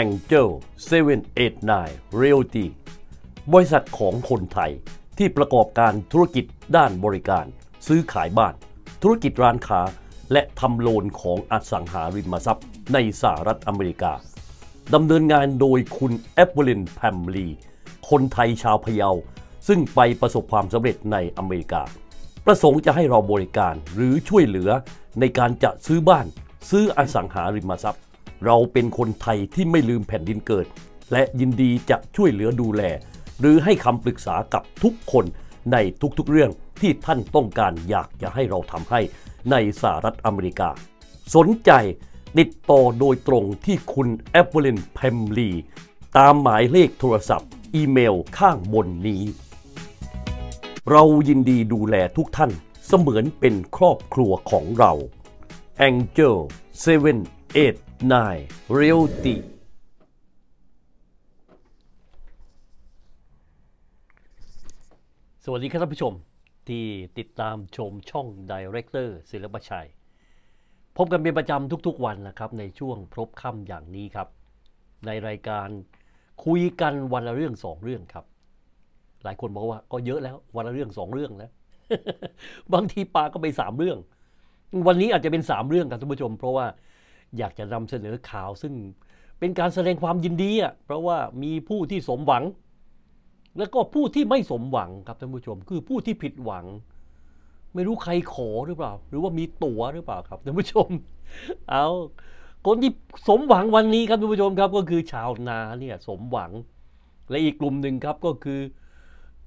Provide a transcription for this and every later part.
Angel 789 Realty บริษัทของคนไทยที่ประกอบการธุรกิจด้านบริการ ซื้อขายบ้าน ธุรกิจร้านค้า และทำโลนของอสังหาริมทรัพย์ในสหรัฐอเมริกาดำเนินงานโดยคุณแอปเปิลินแพมลีคนไทยชาวพะเยา ซึ่งไปประสบความสำเร็จในอเมริกา ประสงค์จะให้เราบริการหรือช่วยเหลือในการจะซื้อบ้าน ซื้ออสังหาริมทรัพย์เราเป็นคนไทยที่ไม่ลืมแผ่นดินเกิด และยินดีจะช่วยเหลือดูแล หรือให้คำปรึกษากับทุกคนในทุกๆเรื่องที่ท่านต้องการอยากจะให้เราทำให้ในสหรัฐอเมริกา สนใจติดต่อโดยตรงที่คุณแอปเปิลิน เพมลี ตามหมายเลขโทรศัพท์ อีเมลข้างบนนี้ เรายินดีดูแลทุกท่านเสมือนเป็นครอบครัวของเรา Angel 7 8นายเรียวตีสวัสดีครับท่านผู้ชม ที่ติดตามชมช่องดีเรคเตอร์ศิลปชัย พบกันเป็นประจำทุก ๆ วันนะครับในช่วงพบค่ำอย่างนี้ครับ ในรายการคุยกันวันละเรื่องสองเรื่องครับ หลายคนบอกว่าก็เยอะแล้ววันละเรื่องสองเรื่องแล้วบางทีปาก็ไปสามเรื่อง วันนี้อาจจะเป็นสามเรื่องครับท่านผู้ชมเพราะว่าอยากจะนำเสนอข่าวซึ่งเป็นการแสดงความยินดีอ่ะเพราะว่ามีผู้ที่สมหวัง แล้วก็ผู้ที่ไม่สมหวังครับท่านผู้ชม คือผู้ที่ผิดหวัง ไม่รู้ใครขอหรือเปล่า หรือว่ามีตั๋วหรือเปล่าครับท่านผู้ชม เอาคนที่สมหวังวันนี้ครับท่านผู้ชมครับก็คือชาวนาเนี่ย สมหวัง และอีกกลุ่มหนึ่งครับก็คือ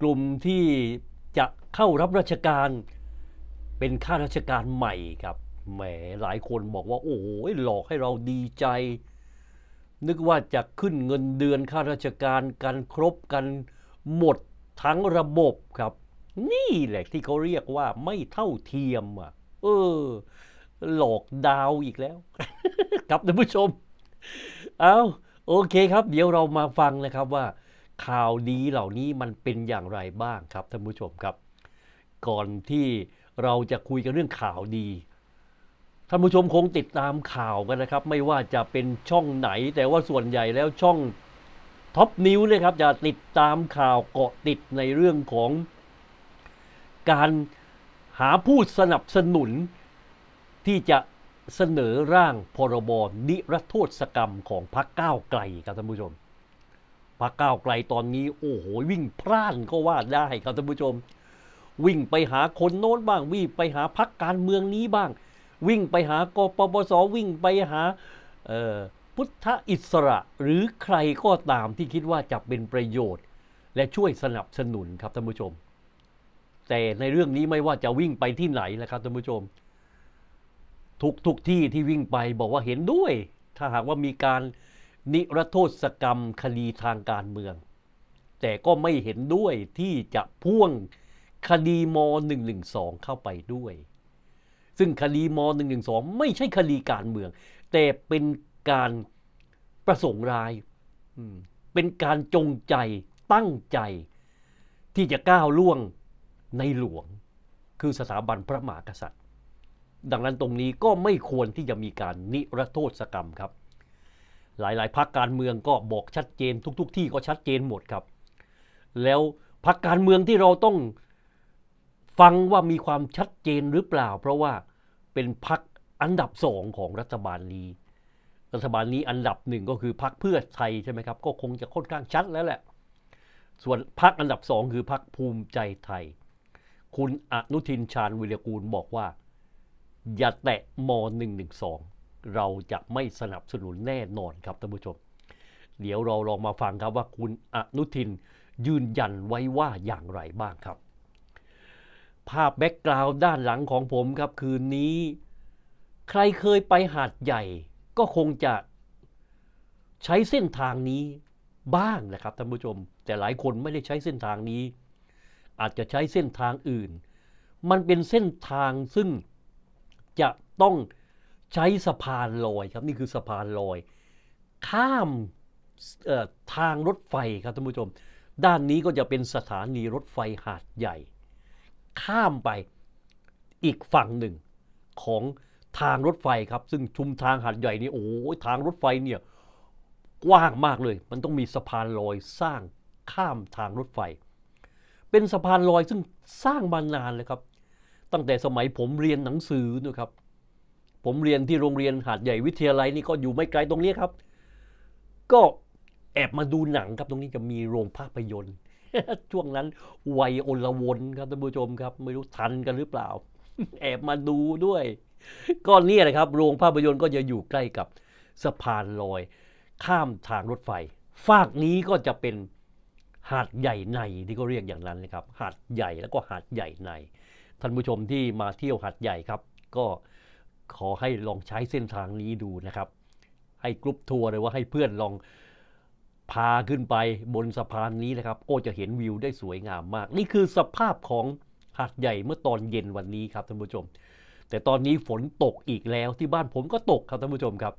กลุ่มที่จะเข้ารับราชการ เป็นข้าราชการใหม่ครับแหมหลายคนบอกว่า โอ้ยหลอกให้เราดีใจ นึกว่าจะขึ้นเงินเดือนข้าราชการกันครบกันหมดทั้งระบบครับ นี่แหละที่เขาเรียกว่าไม่เท่าเทียมอ่ะ เออ หลอกดาวอีกแล้วครับท่านผู้ชม เอาโอเคครับ เดี๋ยวเรามาฟังนะครับว่า ข่าวดีเหล่านี้มันเป็นอย่างไรบ้างครับท่านผู้ชมครับ ก่อนที่เราจะคุยกันเรื่องข่าวดีท่านผู้ชมคงติดตามข่าวกันนะครับ ไม่ว่าจะเป็นช่องไหนแต่ว่าส่วนใหญ่แล้วช่องท็อปนิวเนยครับ จะติดตามข่าวเกาะติดในเรื่องของการหาผู้สนับสนุนที่จะเสนอร่างพรบนิรโทษกรรมของพรรคก้าวไกลครับท่านผู้ชม พรรคก้าวไกลตอนนี้โอ้โหวิ่งพร่านก็ว่าได้ครับท่านผู้ชม วิ่งไปหาคนโน้นบ้างวิ่งไปหาพรรคการเมืองนี้บ้างวิ่งไปหากปปสวิ่งไปหาพุทธอิสระหรือใครก็ตามที่คิดว่าจะเป็นประโยชน์ และช่วยสนับสนุนครับท่านผู้ชม แต่ในเรื่องนี้ไม่ว่าจะวิ่งไปที่ไหนนะครับท่านผู้ชมทุกทุกที่ที่วิ่งไปบอกว่าเห็นด้วย ถ้าหากว่ามีการนิรโทษกรรมคดีทางการเมือง แต่ก็ไม่เห็นด้วยที่จะพ่วงคดีม .112 เข้าไปด้วยซึ่งคดีม .112 ไม่ใช่คดีการเมือง แต่เป็นการประสงค์ร้ายเป็นการจงใจตั้งใจที่จะก้าวล่วงในหลวง คือสถาบันพระมหากษัตริย์ ดังนั้นตรงนี้ก็ไม่ควรที่จะมีการนิรโทษกรรมครับ หลายๆ พรรคการเมืองก็บอกชัดเจน ทุก ๆทที่ก็ชัดเจนหมดครับ แล้ว พรรคการเมืองที่เราต้องฟังว่ามีความชัดเจนหรือเปล่า เพราะว่าเป็นพักอันดับสองของรัฐบาลนี้ รัฐบาลนี้อันดับหนึ่งก็คือพักเพื่อไทยใช่ไหมครับ ก็คงจะค่อนข้างชัดแล้วแหละ ส่วนพักอันดับสองคือพักภูมิใจไทย คุณอนุทินชาญวิรกูลบอกว่าอย่าแตะม .112 เราจะไม่สนับสนุนแน่นอนครับท่านผู้ชม เดี๋ยวเราลองมาฟังครับว่า คุณอนุทินยืนยันไว้ว่าอย่างไรบ้างครับภาพแบ็กกราวด์ด้านหลังของผมครับคืนนี้ใครเคยไปหาดใหญ่ ก็คงจะใช้เส้นทางนี้บ้างนะครับท่านผู้ชมแต่หลายคนไม่ได้ใช้เส้นทางนี้ อาจจะใช้เส้นทางอื่น มันเป็นเส้นทางซึ่งจะต้องใช้สะพานลอยครับนี่คือสะพานลอย ข้ามทางรถไฟครับท่านผู้ชมด้านนี้ก็จะเป็นสถานีรถไฟหาดใหญ่ข้ามไปอีกฝั่งหนึ่งของทางรถไฟครับซึ่งชุมทางหัดใหญ่นี่โอ้ทางรถไฟเนี่ย กว้างมากเลย มันต้องมีสะพานลอยสร้างข้ามทางรถไฟ เป็นสะพานลอยซึ่งสร้างมานานเลยครับตั้งแต่สมัยผมเรียนหนังสือนะครับผมเรียนที่โรงเรียนหาดใหญ่วิทยาลัยนี่ก็อยู่ไม่ไกลตรงนี้ครับ ก็แอบมาดูหนังครับตรงนี้จะมีโรงภาพยนตร์ช่วงนั้นวัยอลวนครับท่านผู้ชมครับไม่รู้ทันกันหรือเปล่า แอบมาดูด้วยก็เนี่ยนะครับโรงภาพยนตร์ก็จะอยู่ใกล้กับสะพานลอย ข้ามทางรถไฟฝากนี้ก็จะเป็นหาดใหญ่ในที่เขาเรียกอย่างนั้นนะครับ หาดใหญ่แล้วก็หาดใหญ่ในท่านผู้ชมที่มาเที่ยวหาดใหญ่ครับ ก็ขอให้ลองใช้เส้นทางนี้ดูนะครับ ให้กรุ๊ปทัวร์เลยว่าให้เพื่อนลองพาขึ้นไปบนสะพานนี้นะครับก็จะเห็นวิวได้สวยงามมาก นี่คือสภาพของหาดใหญ่เมื่อตอนเย็นวันนี้ครับท่านผู้ชม แต่ตอนนี้ฝนตกอีกแล้วที่บ้านผมก็ตกครับท่านผู้ชมครับ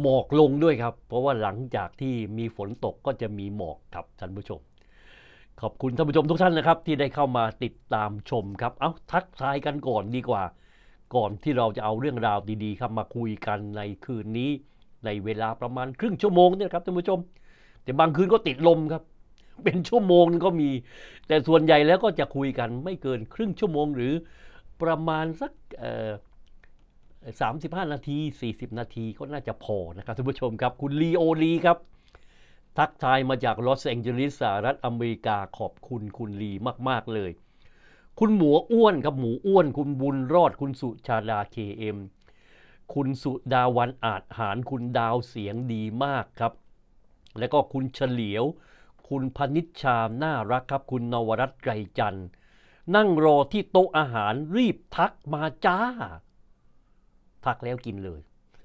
หมอกลงด้วยครับ เพราะว่าหลังจากที่มีฝนตกก็จะมีหมอกครับท่านผู้ชม ขอบคุณท่านผู้ชมทุกท่านนะครับที่ได้เข้ามาติดตามชมครับ เอาาทักทายกันก่อนดีกว่า ก่อนที่เราจะเอาเรื่องราวดีๆครับมาคุยกันในคืนนี้ในเวลาประมาณครึ่งชั่วโมงนี่ครับท่านผู้ชม แต่บางคืนก็ติดลมครับ เป็นชั่วโมงก็มี แต่ส่วนใหญ่แล้วก็จะคุยกันไม่เกินครึ่งชั่วโมงหรือประมาณสักสามสิบห้านาทีสี่สิบนาทีก็น่าจะพอนะครับท่านผู้ชมครับ คุณลีโอลีครับทักทายมาจากลอสแองเจลิสสหรัฐอเมริกาขอบคุณคุณลีมาก ๆ เลย คุณหมูอ้วนครับหมูอ้วน คุณบุญรอดคุณสุชาดาเคเอ็มคุณ สุดาวันอาจหาร คุณดาวเสียงดีมากครับ และก็คุณเฉลียว คุณ พนิชชามน่ารักครับ คุณนวรัตน์ไกรจันทร์นั่งรอที่โต๊ะอาหารรีบทักมาจ้า ทักแล้วกินเลย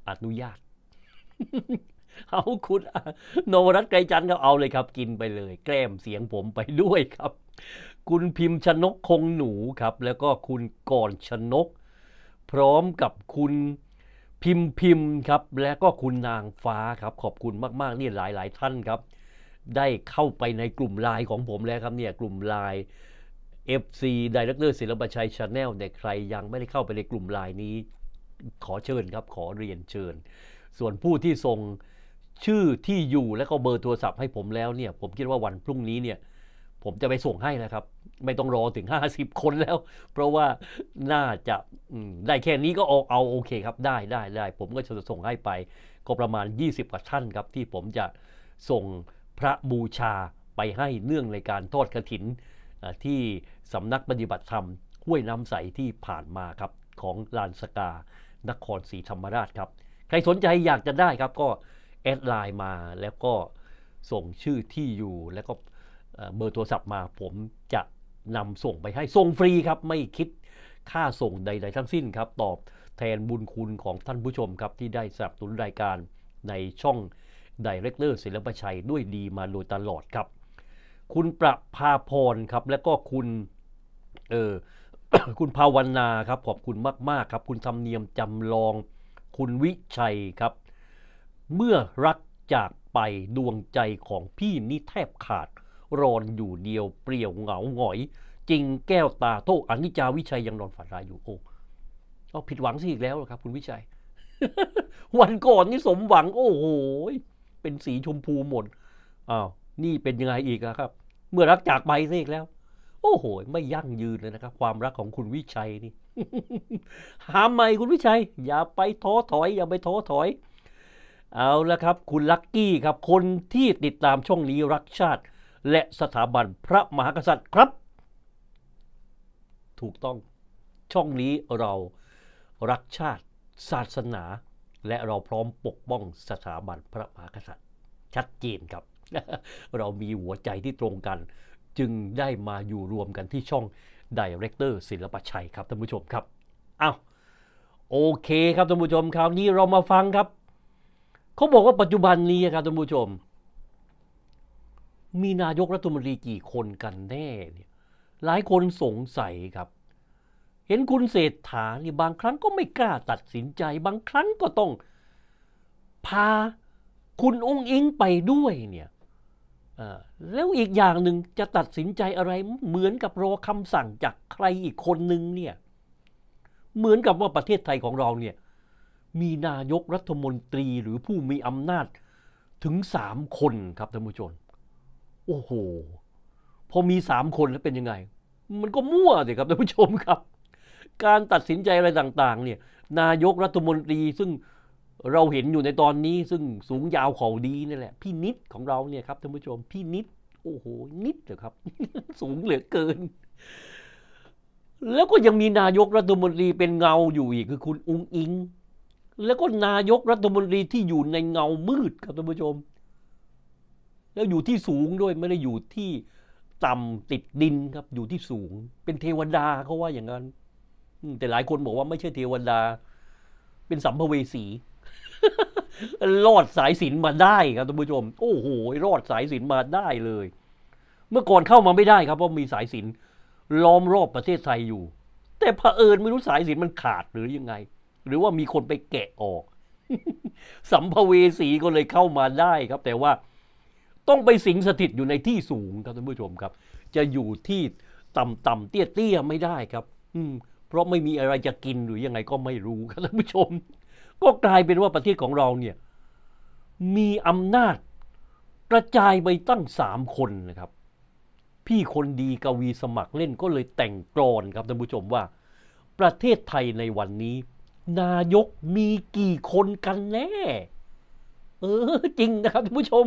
อนุญาต เอาคุณนวรัตน์ไกรจันทร์เขาเอาเลยครับ กินไปเลย แกล้มเสียงผมไปด้วยครับ คุณพิมพ์ชนกคงหนูครับ แล้วก็คุณก่อนชนก พร้อมกับคุณพิมพ์ิมครับและก็คุณนางฟ้าครับขอบคุณมากๆนี่หลายๆท่านครับ ได้เข้าไปในกลุ่มไลน์ของผมแล้วครับเนี่ยกลุ่มไลน์ FC ดีเรคเตอร์ศิลปชัยชาแนลเนี่ยใครยังไม่ได้เข้าไปในกลุ่มไลน์นี้ ขอเชิญครับขอเรียนเชิญ ส่วนผู้ที่ส่งชื่อที่อยู่และก็เบอร์โทรศัพท์ให้ผมแล้วเนี่ยผมคิดว่าวันพรุ่งนี้เนี่ยผมจะไปส่งให้นะครับไม่ต้องรอถึง 50 คนแล้ว เพราะว่าน่าจะได้แค่นี้ก็เอาเอาโอเคครับ ได้ได้ได้ผมก็จะส่งให้ไป ก็ประมาณ20กว่าท่านครับที่ผมจะส่งพระบูชาไปให้เนื่องในการทอดกระถินที่สำนักปฏิบัติธรรมห้วยน้ำใสที่ผ่านมาครับของลานสกานครศรีธรรมราชครับใครสนใจอยากจะได้ครับก็แอดไลน์มาแล้วก็ส่งชื่อที่อยู่แล้วก็เบอร์โทรศัพท์มา ผมจะนำส่งไปให้ ส่งฟรีครับ ไม่คิดค่าส่งใด ๆ ทั้งสิ้นครับ ตอบแทนบุญคุณของท่านผู้ชมครับ ที่ได้สนับสนุนรายการในช่องดเรคเตอร์ศิลปชัยด้วยดีมาโดยตลอดครับ คุณประภาพรครับ และก็คุณเออคุณภาวนาครับ ขอบคุณมาก ๆ ครับ คุณธรรมเนียมจำลองคุณวิชัยครับ เมื่อรักจากไปดวงใจของพี่นี่แทบขาดรอนอยู่เดียวเปรี่ยวเหงาหงอย จริงแก้วตาโทษอนิจาวิชัยยังนอนฝันร้ายอยู่โอ้เอาผิดหวังสิอีกแล้วครับคุณวิชัย วันก่อนนี่สมหวัง โอ้โหเป็นสีชมพูหมดอ้าวนี่เป็นยังไงอีกครับ เมื่อรักจากไปสิอีกแล้ว โอ้โหไม่ยั่งยืนเลยนะครับ ความรักของคุณวิชัยนี่หาใหม่คุณวิชัย อย่าไปท้อถอยอย่าไปท้อถอย เอาละครับ คุณลักกี้ครับ คนที่ติดตามช่องนี้รักชาติและสถาบันพระมหากษัตริย์ครับ ถูกต้องช่องนี้เรารักชาติศาสนา และเราพร้อมปกป้องสถาบันพระมหากษัตริย์ ชัดเจนครับ เรามีหัวใจที่ตรงกัน จึงได้มาอยู่รวมกันที่ช่องดเรคเตอร์ ศิลปชัยครับท่านผู้ชมครับอา้าวโอเคครับท่านผู้ชมคราวนี้เรามาฟังครับเขาบอกว่าปัจจุบันนี้ครับท่านผู้ชมมีนายกรัฐมนตรีกี่คนกันแน่เนี่ยหลายคนสงสัยครับ เห็นคุณเศรษฐาเนี่ยบางครั้งก็ไม่ กล้าตัดสินใจบางครั้งก็ต้อง พาคุณองค์อิงไปด้วยเนี่ยแล้วอีกอย่างหนึ่งจะตัดสินใจอะไรเหมือนกับรอคำสั่งจากใครอีกคนหนึ่งเนี่ยเหมือนกับว่าประเทศไทยของเราเนี่ยมีนายกรัฐมนตรีหรือผู้มีอำนาจถึงสามคนครับท่านผู้ชมโอ้โห พอมีสามคนแล้วเป็นยังไง มันก็มั่วสิครับท่านผู้ชมครับ การตัดสินใจอะไรต่าง ๆ เนี่ย นายกรัฐมนตรีซึ่งเราเห็นอยู่ในตอนนี้ ซึ่งสูงยาวเข่าดีนี่แหละพี่นิดของเราเนี่ยครับท่านผู้ชมพี่นิดโอ้โห นิดเหรอครับ สูงเหลือเกิน แล้วก็ยังมีนายกรัฐมนตรีเป็นเงาอยู่อีกคือคุณอุ้งอิงแล้วก็นายกรัฐมนตรีที่อยู่ในเงามืดครับท่านผู้ชมแล้วอยู่ที่สูงด้วยไม่ได้อยู่ที่ต่ำติดดินครับ อยู่ที่สูง เป็นเทวดาเขาว่าอย่างนั้นแต่หลายคนบอกว่าไม่ใช่เทวดาเป็นสัมภเวสีรอดสายสินมาได้ครับท่านผู้ชมโอ้โหรอดสายสินมาได้เลย เมื่อก่อนเข้ามาไม่ได้ครับเพราะมีสายสินล้อมรอบประเทศไทยอยู่ แต่เผอิญไม่รู้สายสินมันขาดหรือยังไง หรือว่ามีคนไปแกะออก สัมภเวสีก็เลยเข้ามาได้ครับ แต่ว่าต้องไปสิงสถิตอยู่ในที่สูงครับท่านผู้ชมครับจะอยู่ที่ต่ำๆเตี้ยๆไม่ได้ครับ อืม เพราะไม่มีอะไรจะกินหรือยังไงก็ไม่รู้ครับท่านผู้ชม ก็กลายเป็นว่าประเทศของเราเนี่ย มีอำนาจกระจายไปตั้งสามคนนะครับ พี่คนดีกวีสมัครเล่นก็เลยแต่งกรอนครับท่านผู้ชมว่า ประเทศไทยในวันนี้ นายกมีกี่คนกันแน่ เออ จริงนะครับท่านผู้ชม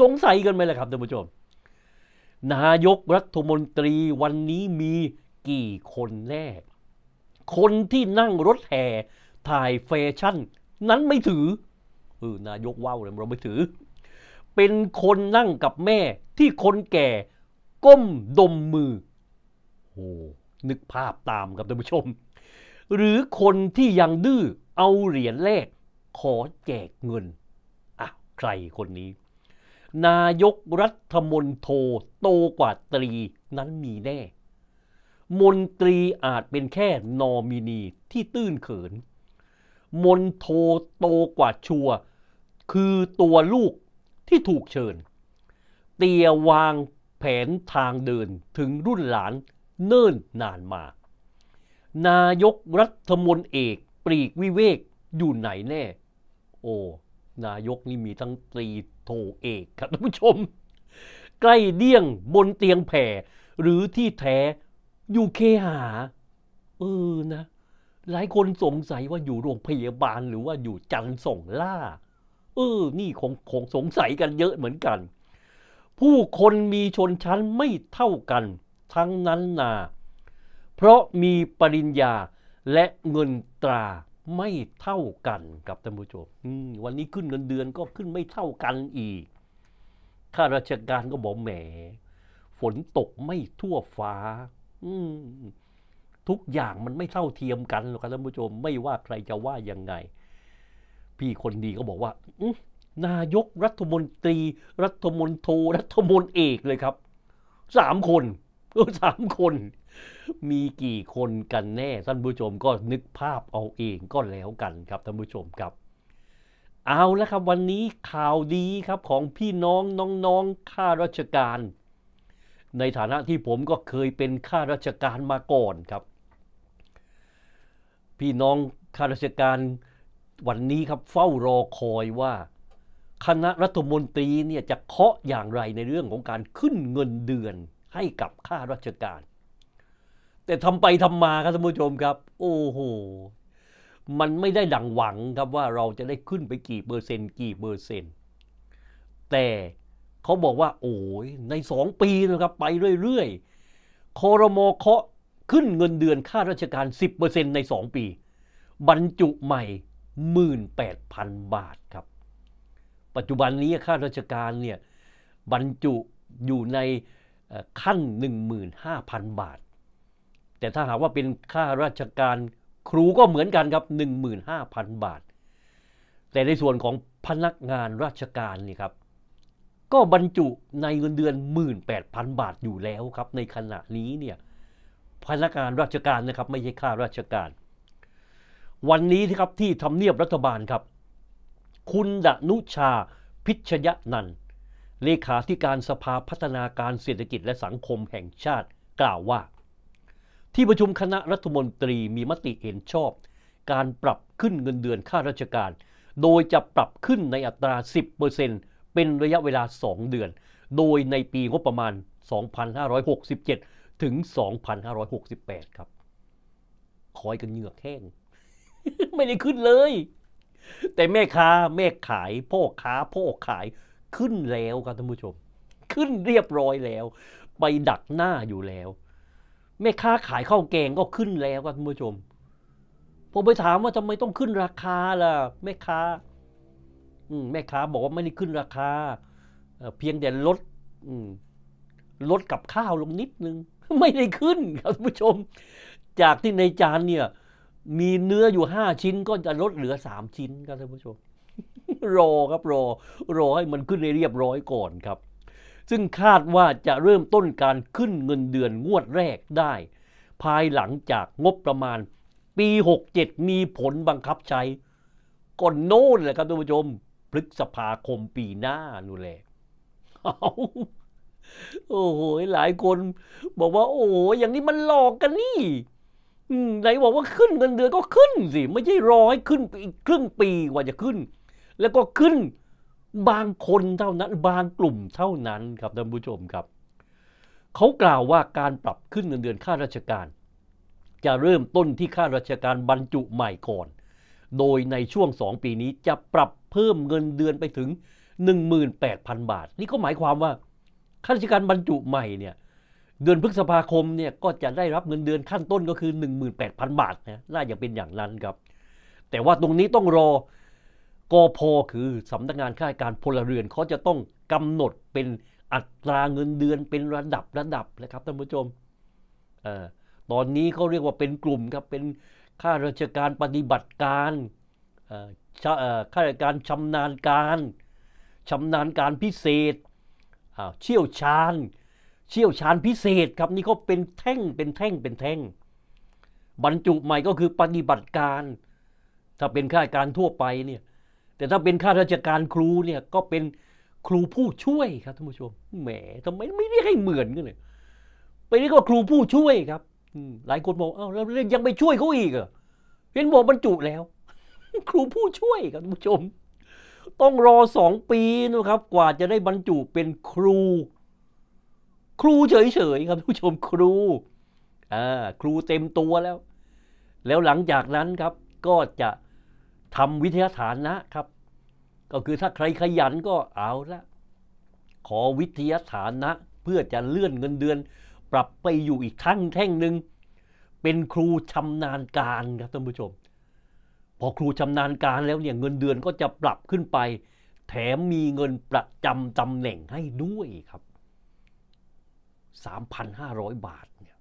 สงสัยกันไหมล่ะครับท่านผู้ชม นายกรัฐมนตรีวันนี้มีกี่คนแน่ คนที่นั่งรถแห่ถ่ายแฟชั่น นั้นไม่ถือเออนายกว่าวเลยเราไม่ถือ เป็นคนนั่งกับแม่ที่คนแก่ก้มดมมือโอ้นึกภาพตาม ครับท่านผู้ชม หรือคนที่ยังดื้อเอาเหรียญแลกขอแจกเงิน อ่ะ ใครคนนี้นายกรัฐมนตรีโตกว่าตรีนั้นมีแน่ มนตรีอาจเป็นแค่ นอมินีที่ตื้นเขิน มนโทโตกว่าชัว คือตัวลูกที่ถูกเชิญ เตียวางแผนทางเดินถึงรุ่นหลานเนิ่นนานมา นายกรัฐมนเอกปรีกวิเวกอยู่ไหนแน่ โอ้นายกนี่มีทั้งตรีโทเอกครับท่านผู้ชม ใกล้เดี่ยงบนเตียงแผ่ หรือที่แท้อยู่เคหา เออนะ หลายคนสงสัยว่าอยู่โรงพยาบาลหรือว่าอยู่จันส่งล่า เออนี่คงคงสงสัยกันเยอะเหมือนกัน ผู้คนมีชนชั้นไม่เท่ากัน ทั้งนั้นนาเพราะมีปริญญาและเงินตราไม่เท่ากันกับท่านผู้ชมวันนี้ขึ้นเงินเดือนก็ขึ้นไม่เท่ากันอีก ข้าราชการก็บอกแหม ฝนตกไม่ทั่วฟ้าทุกอย่างมันไม่เท่าเทียมกันหรอกครับท่านผู้ชม ไม่ว่าใครจะว่ายังไง พี่คนดีก็บอกว่านายกรัฐมนตรี รัฐมนโทรัฐมนเอกเลยครับ สามคนสามคนมีกี่คนกันแน่ท่านผู้ชมก็นึกภาพเอาเองก็แล้วกันครับท่านผู้ชมครับ เอาแล้วครับวันนี้ข่าวดีครับของพี่น้องน้องๆข้าราชการ ในฐานะที่ผมก็เคยเป็นข้าราชการมาก่อนครับ พี่น้องข้าราชการวันนี้ครับเฝ้ารอคอยว่า คณะรัฐมนตรีเนี่ยจะเคาะอย่างไรในเรื่องของการขึ้นเงินเดือนให้กับข้าราชการแต่ทำไปทำมาครับท่านผู้ชมครับ โอ้โห มันไม่ได้ดังหวังครับว่าเราจะได้ขึ้นไปกี่เปอร์เซ็นต์กี่เปอร์เซ็นต์ แต่เขาบอกว่า โอ้ยในสองปีนะครับไปเรื่อย ๆคอรมอเคาะขึ้นเงินเดือนค่าราชการ 10%ใน 2 ปี บรรจุใหม่ 18,000 บาทครับ ปัจจุบันนี้ค่าราชการเนี่ยบรรจุอยู่ในขั้น 15,000 บาทแต่ถ้าหากว่าเป็นค่าราชการครูก็เหมือนกัน ครับ15,000บาท แต่ในส่วนของพนักงานราชการนี่ครับก็บรรจุในเงินเดือน 18,000 บาทอยู่แล้ว ครับในขณะนี้เนี่ยพนักงานราชการนะครับ ไม่ใช่ค่าราชการ วันนี้ที่ครับที่ทำเนียบรัฐบาลครับ คุณดนุชาพิชยนันเลขาธิการสภาพัฒนาการเศรษฐกิจและสังคมแห่งชาติกล่าวว่าที่ประชุมคณะรัฐมนตรีมีมติเห็นชอบ การปรับขึ้นเงินเดือนข้าราชการ โดยจะปรับขึ้นในอัตรา 10%เป็นระยะเวลา 2 เดือน โดยในปีงบประมาณ 2567 ถึง 2568 ครับ คอยกันเหงือกแห้งไม่ได้ขึ้นเลย แต่แม่ค้าแม่ขายพ่อค้าพ่อขายขึ้นแล้วครับท่านผู้ชม ขึ้นเรียบร้อยแล้ว ไปดักหน้าอยู่แล้วแม่ค้าขายข้าวแกงก็ขึ้นแล้วครับท่านผู้ชม ผมไปถามว่าทำไมต้องขึ้นราคาล่ะแม่ค้า แม่ค้าบอกว่าไม่ได้ขึ้นราคาเพียงแต่ลดลดกับข้าวลงนิดนึงไม่ได้ขึ้นครับท่านผู้ชม จากที่ในจานเนี่ย มีเนื้ออยู่ห้าชิ้นก็จะลดเหลือสามชิ้นครับท่านผู้ชมรอครับ รอ รอให้มันขึ้นในเรียบร้อยก่อนครับซึ่งคาดว่าจะเริ่มต้นการขึ้นเงินเดือน งวดแรกได้ ภายหลังจากงบประมาณ ปี 67 มีผลบังคับใช้ ก่อนโน่นแหละครับท่านผู้ชมพฤษภาคมปีหน้านู่นแหละโอ้โหหลายคนบอกว่า โอ้โหอย่างนี้มันหลอกกันนี่ไหนบอกว่าขึ้นเงินเดือนก็ขึ้นสิไม่ใช่รอให้ขึ้นอีกครึ่งปีกว่าจะขึ้น แล้วก็ขึ้นบางคนเท่านั้นบางกลุ่มเท่านั้นครับท่านผู้ชมครับเขากล่าวว่าการปรับขึ้นเงินเดือนข้าราชการ จะเริ่มต้นที่ข้าราชการบรรจุใหม่ก่อน โดยในช่วง 2 ปีนี้จะปรับเพิ่มเงินเดือนไปถึง 18,000 บาท นี่ก็หมายความว่าข้าราชการบรรจุใหม่เนี่ยเดือนพฤษภาคมเนี่ยก็จะได้รับเงินเดือนขั้นต้นก็คือ 18,000 บาทนะน่าจะเป็นอย่างนั้นครับ แต่ว่าตรงนี้ต้องรอกพคือสำนักงานข้าราชการพลเรือนเขาจะต้องกำหนดเป็นอัตราเงินเดือนเป็นระดับระดับนะครับท่านผู้ชมอตอนนี้เขาเรียกว่าเป็นกลุ่มครับเป็นข้าราชการปฏิบัติการข้าราชการชำนาญการชำนาญการพิเศษเชี่ยวชาญ เชี่ยวชาญพิเศษครับนี่เขาเป็นแท่งเป็นแท่งเป็นแท่ง บรรจุใหม่ก็คือปฏิบัติการ ถ้าเป็นข้าราชการทั่วไปเนี่ยแต่ถ้าเป็นข้าราชการครูเนี่ยก็เป็นครูผู้ช่วยครับท่านผู้ชมแหมทำไมไม่เรียกให้เหมือนกันเลยไปเรียกว่าครูผู้ช่วยครับหลายคนบอกเอ้าแล้วยังไปช่วยเขาอีกเหรอเห็นบอกบรรจุแล้ว ครูผู้ช่วยครับท่านผู้ชม ต้องรอสองปีนะครับ กว่าจะได้บรรจุเป็นครู ครูเฉยๆครับท่านผู้ชมครูอ่าครูเต็มตัวแล้ว แล้วหลังจากนั้นครับ ก็จะทำวิทยาฐานนะครับก็คือถ้าใครขยันก็เอาละขอวิทยาฐานะเพื่อจะเลื่อนเงินเดือน ปรับไปอยู่อีกทั้งแท่งหนึ่งเป็นครูชำนาญการครับท่านผู้ชม พอครูชำนาญการแล้วเนี่ย เงินเดือนก็จะปรับขึ้นไป แถมมีเงินประจำตำแหน่งให้ด้วยครับ 3,500 บาทเนี่ย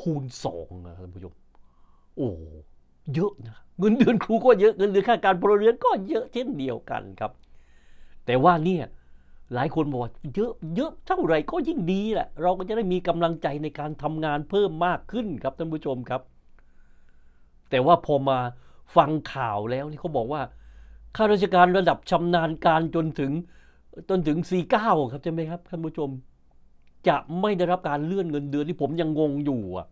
คูณสองนะท่านผู้ชมโอ้เยอะนะเงินเดือนครูก็เยอะเงินเดือนข้าราชการพลเรือนก็เยอะเช่นเดียวกันครับ แต่ว่าเนี่ยหลายคนบอกว่าเยอะเยอะ เท่าไหร่ก็ยิ่งดีแหละเราก็จะได้มีกำลังใจในการทำงานเพิ่มมากขึ้นครับท่านผู้ชมครับ แต่ว่าพอมาฟังข่าวแล้วนี่เขาบอกว่าข้าราชการระดับชำนาญการจนถึงจนถึง4าครับใช่ไหมครับท่านผู้ชมจะไม่ได้รับการเลื่อนเงินเดือนที่ผมยังงงอยู่อ่ะ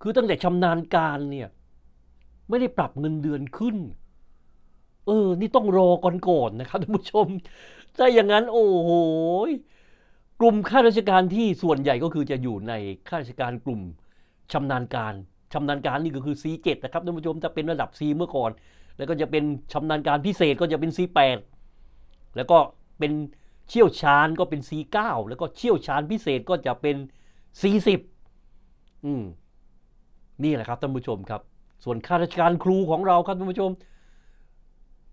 คือตั้งแต่ชำนาญการเนี่ยไม่ได้ปรับเงินเดือนขึ้น เออ นี่ต้องรอก่อนก่อนนะครับท่านผู้ชม ถ้าอย่างนั้น โอ้โหกลุ่มข้าราชการที่ส่วนใหญ่ก็คือจะอยู่ในข้าราชการกลุ่มชำนาญการ ชำนาญการนี่ก็คือ C7 นะครับท่านผู้ชมจะเป็นระดับ C เมื่อก่อน แล้วก็จะเป็นชำนาญการพิเศษก็จะเป็น C8 แล้วก็เป็นเชี่ยวชาญก็เป็น C9 แล้วก็เชี่ยวชาญพิเศษก็จะเป็น C10 อืมนี่แหละครับท่านผู้ชมครับส่วนข้าราชการครูของเราครับท่านผู้ชม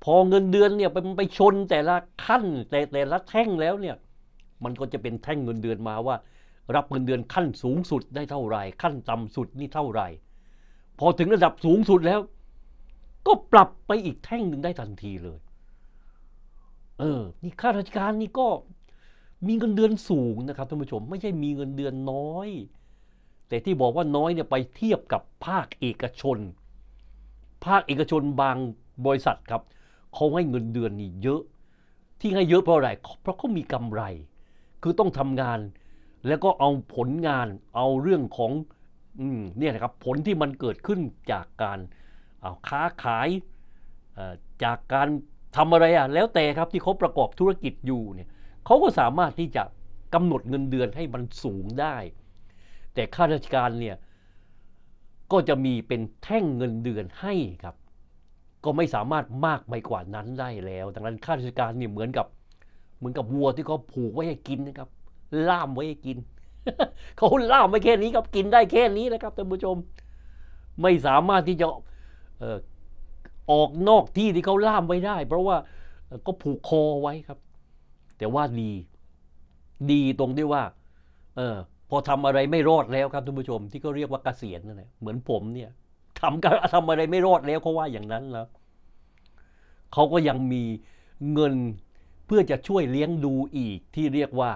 พอเงินเดือนเนี่ยไปไปชนแต่ละขั้น แต่แต่ละแท่งแล้วเนี่ยมันก็จะเป็นแท่งเงินเดือนมาว่า รับเงินเดือนขั้นสูงสุดได้เท่าไหร่ ขั้นต่าสุดนี่เท่าไหร่พอถึงระดับสูงสุดแล้ว ก็ปรับไปอีกแท่งหนึ่งได้ทันทีเลย เออนี่ข้าราชการนี่ก็มีเงินเดือนสูงนะครับท่านผู้ชม ไม่ใช่มีเงินเดือนน้อยแต่ที่บอกว่าน้อยเนี่ยไปเทียบกับภาคเอกชน ภาคเอกชนบางบริษัทครับเขาให้เงินเดือนนี่เยอะ ที่ให้เยอะเพราะอะไรเพราะเขามีกำไร คือต้องทำงานแล้วก็เอาผลงานเอาเรื่องของเนี่ยนะครับผลที่มันเกิดขึ้นจากการเอาค้าขายจากการทำอะไรอ่ะแล้วแต่ครับที่เขาประกอบธุรกิจอยู่เนี่ยเขาก็สามารถที่จะกำหนดเงินเดือนให้มันสูงได้แต่ข้าราชการเนี่ย ก็จะมีเป็นแท่งเงินเดือนให้ครับ ก็ไม่สามารถมากไปกว่านั้นได้แล้วดังนั้นข้าราชการเนี่ยเหมือนกับ เหมือนกับวัวที่เขาผูกไว้ให้กินนะครับ ล่ามไว้ให้กินเขาล่ามไว้แค่นี้ครับ กินได้แค่นี้นะครับท่านผู้ชม ไม่สามารถที่จะออกนอกที่ที่เขาล่ามไว้ได้ เพราะว่าก็ผูกคอไว้ครับ แต่ว่าดีดีตรงที่ว่า เออพอทำอะไรไม่รอดแล้วครับท่านผู้ชม ที่ก็เรียกว่าเกษียณนั่นแหละเหมือนผมเนี่ยทำการทำอะไรไม่รอดแล้วเขาว่าอย่างนั้นแล้วเขาก็ยังมีเงินเพื่อจะช่วยเลี้ยงดูอีก ที่เรียกว่า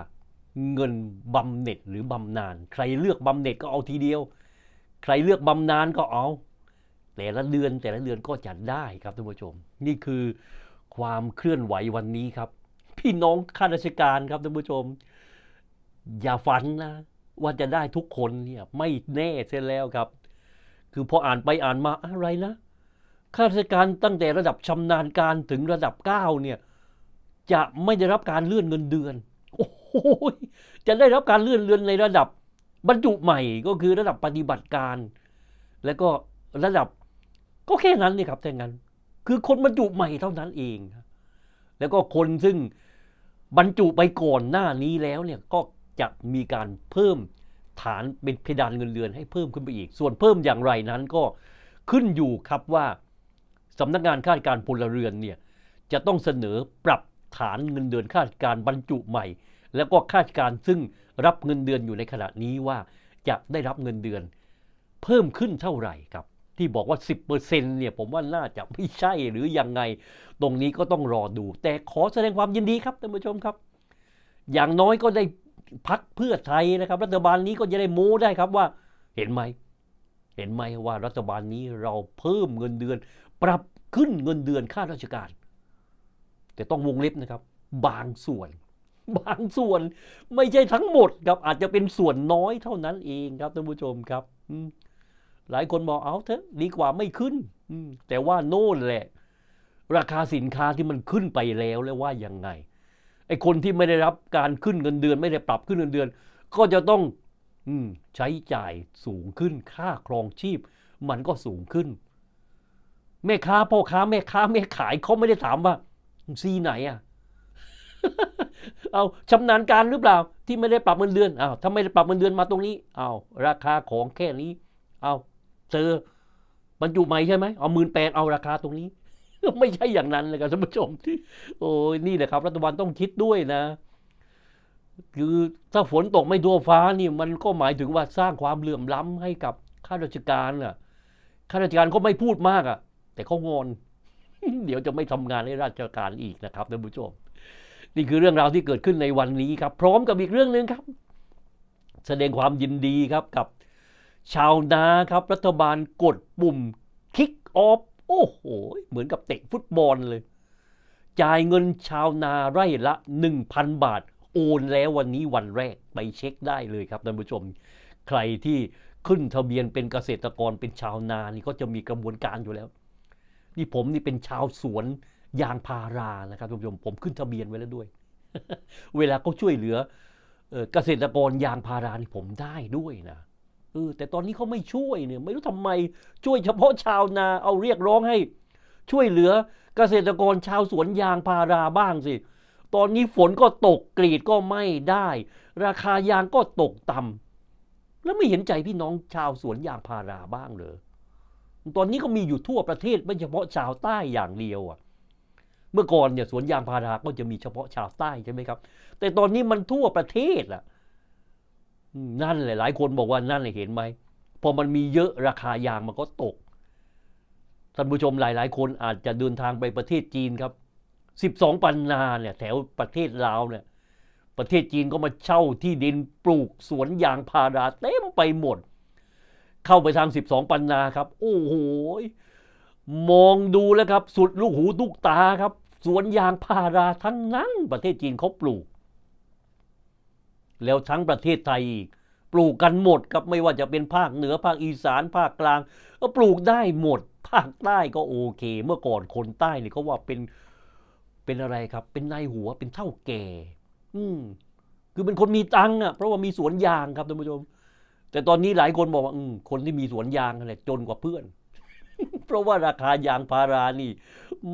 เงินบำเหน็จหรือบำนาญใครเลือกบำเหน็จก็เอาทีเดียว ใครเลือกบำนาญก็เอา แต่ละเดือนแต่ละเดือนก็จัดได้ครับท่านผู้ชม นี่คือความเคลื่อนไหววันนี้ครับ พี่น้องข้าราชการครับท่านผู้ชม อย่าฝันนะว่าจะได้ทุกคนเนี่ยไม่แน่เสียแล้วครับ คือพออ่านไปอ่านมาอะไรนะข้าราชการตั้งแต่ระดับชำนาญการถึงระดับ9เนี่ย จะไม่ได้รับการเลื่อนเงินเดือน โอ้ยจะได้รับการเลื่อนเลือนในระดับบรรจุใหม่ ก็คือระดับปฏิบัติการ และก็ระดับก็แค่นั้นนี่ครับแต่งั้น คือคนบรรจุใหม่เท่านั้นเอง แล้วก็คนซึ่งบรรจุไปก่อนหน้านี้แล้วเนี่ยก็จะมีการเพิ่มฐานเป็นเพดานเงินเดือนให้เพิ่มขึ้นไปอีก ส่วนเพิ่มอย่างไรนั้นก็ขึ้นอยู่ครับว่าสำนักงานข้าราชการพลเรือนเนี่ยจะต้องเสนอปรับฐานเงินเดือนข้าราชการบรรจุใหม่ แล้วก็ข้าราชการซึ่งรับเงินเดือนอยู่ในขณะนี้ว่าจะได้รับเงินเดือนเพิ่มขึ้นเท่าไหร่ครับ ที่บอกว่า 10%เนี่ยผมว่าน่าจะไม่ใช่หรือยังไงตรงนี้ก็ต้องรอดู แต่ขอแสดงความยินดีครับท่านผู้ชมครับ อย่างน้อยก็ได้พักเพื่อไทยนะครับ รัฐบาลนี้ก็จะได้โม้ได้ครับว่าเห็นไหม เห็นไหมว่า รัฐบาลนี้เราเพิ่มเงินเดือนปรับขึ้นเงินเดือนค่าราชการ แต่ต้องวงเล็บนะครับบางส่วน บางส่วนไม่ใช่ทั้งหมดครับอาจจะเป็นส่วนน้อยเท่านั้นเองครับท่านผู้ชมครับหลายคนบอกเอาเถอะดีกว่าไม่ขึ้นแต่ว่าโน่นแหละ ราคาสินค้าที่มันขึ้นไปแล้วแล้วว่ายังไงไอ้คนที่ไม่ได้รับการขึ้นเงินเดือนไม่ได้ปรับขึ้นเงินเดือน ก็จะต้อง อืใช้จ่ายสูงขึ้น ค่าครองชีพ มันก็สูงขึ้น แม่ค้าพ่อค้า แม่ค้าแม่ขายเขาไม่ได้ถามว่าซีไหนอ่ะเอาชำนาญการหรือเปล่า ที่ไม่ได้ปรับเงินเดือนอ้าวถ้าไม่ได้ปรับเงินเดือนมาตรงนี้อ้าวราคาของแค่นี้เอาเจอบรรจุใหม่ใช่ไหมเอาหมื่นแปดเอาราคาตรงนี้ไม่ใช่อย่างนั้นเลยครับท่านผู้ชมโอ้ยนี่แหละครับ รัฐบาลต้องคิดด้วยนะ คือถ้าฝนตกไม่ทั่วฟ้านี่มันก็หมายถึงว่าสร้างความเหลื่อมล้ำให้กับข้าราชการอ่ะข้าราชการก็ไม่พูดมากอ่ะ แต่เขางอนเดี๋ยวจะไม่ทำงานให้ราชการอีกนะครับท่านผู้ชม นี่คือเรื่องราวที่เกิดขึ้นในวันนี้ครับ พร้อมกับอีกเรื่องหนึ่งครับ แสดงความยินดีครับกับ ชาวนาครับ รัฐบาลกด ปุ่มคิกออฟโอ้โห เหมือนกับเตะฟุตบอลเลย จ่ายเงินชาวนาไร่ละ1,000 บาทโอนแล้ววันนี้วันแรกไปเช็คได้เลยครับท่านผู้ชม ใครที่ขึ้นทะเบียนเป็นเกษตรกรเป็นชาวนานี่ก็จะมีกระบวนการอยู่แล้ว นี่ผมนี่เป็นชาวสวนยางพารานะครับท่านผู้ชมผมขึ้นทะเบียนไว้แล้วด้วย เวลาเขาช่วยเหลือเกษตรกรยางพารานี่ผมได้ด้วยนะเออแต่ตอนนี้เขาไม่ช่วยเนี่ยไม่รู้ทำไมช่วยเฉพาะชาวนาเอาเรียกร้องให้ ช่วยเหลือเกษตรกรชาวสวนยางพาราบ้างสิตอนนี้ฝนก็ตกกรีดก็ไม่ได้ ราคายางก็ตกต่ำ แล้วไม่เห็นใจพี่น้องชาวสวนยางพาราบ้างเลยตอนนี้ก็มีอยู่ทั่วประเทศไม่เฉพาะชาวใต้อย่างเดียวอ่ะเมื่อก่อนเนี่ยสวนยางพาราก็จะมีเฉพาะชาวใต้ใช่ไหมครับ แต่ตอนนี้มันทั่วประเทศอ่ะนั่นแหละหลายคนบอกว่านั่นเห็นไหมพอมันมีเยอะราคายางมันก็ตกท่านผู้ชมหลายๆ คนอาจจะเดินทางไปประเทศจีนครับ 12 ปันนาเนี่ยแถวประเทศลาวเนี่ยประเทศจีนก็มาเช่าที่ดินปลูก สวนยางพาราเต็มไปหมด เข้าไปทาง12ปันนาครับ โอ้โห มองดูแล้วครับสุดลูกหูลูกตาครับ สวนยางพาราทั้งนั้น ประเทศจีนเขาปลูกแล้วทั้งประเทศไทยอีกปลูกกันหมดครับไม่ว่าจะเป็นภาคเหนือภาคอีสานภาคกลาง ก็ปลูกได้หมด ภาคใต้ก็โอเค เมื่อก่อนคนใต้เนี่ยเขาว่าเป็นเป็นอะไรครับ เป็นนายหัวเป็นเท่าแก่อืมคือเป็นคนมีตังค์อ่ะ เพราะว่ามีสวนยางครับท่านผู้ชมแต่ตอนนี้หลายคนบอกว่าอคนที่มีสวนยางอะไรจนกว่าเพื่อน เพราะว่าราคายางพารานี่